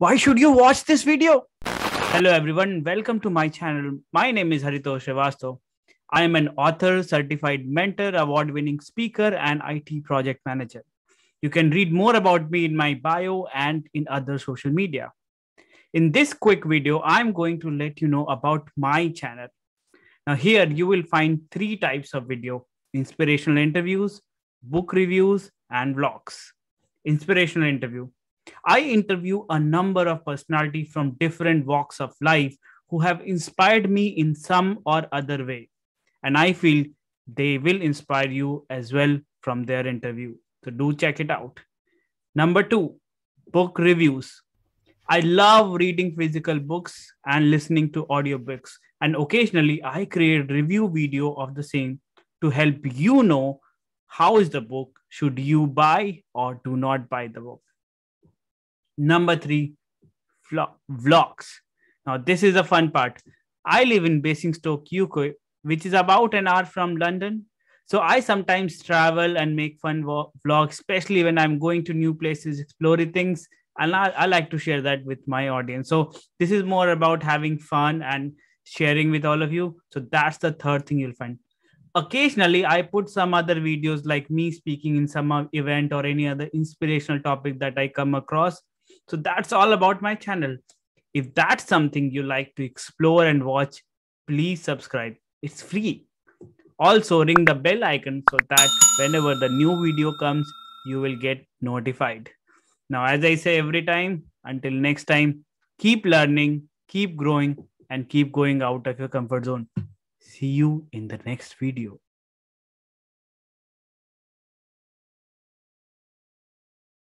Why should you watch this video? Hello everyone, welcome to my channel. My name is Haritosh Srivastav. I am an author, certified mentor, award-winning speaker, and IT project manager. You can read more about me in my bio and in other social media. In this quick video, I'm going to let you know about my channel. Now here you will find three types of video, inspirational interviews, book reviews, and vlogs. Inspirational interview. I interview a number of personality from different walks of life who have inspired me in some or other way. And I feel they will inspire you as well from their interview. So do check it out. Number two, book reviews. I love reading physical books and listening to audiobooks. And occasionally I create review video of the same to help you know how is the book, should you buy or do not buy the book. Number three, vlogs. Now, this is the fun part. I live in Basingstoke, UK, which is about an hour from London. So I sometimes travel and make fun vlogs, especially when I'm going to new places, exploring things. And I, I like to share that with my audience. So this is more about having fun and sharing with all of you. So that's the third thing you'll find. Occasionally, I put some other videos like me speaking in some event or any other inspirational topic that I come across so that's all about my channel. If that's something you like to explore and watch, please subscribe. It's free. Also, ring the bell icon so that whenever the new video comes, you will get notified. Now, as I say every time, until next time, keep learning, keep growing, and keep going out of your comfort zone. See you in the next video.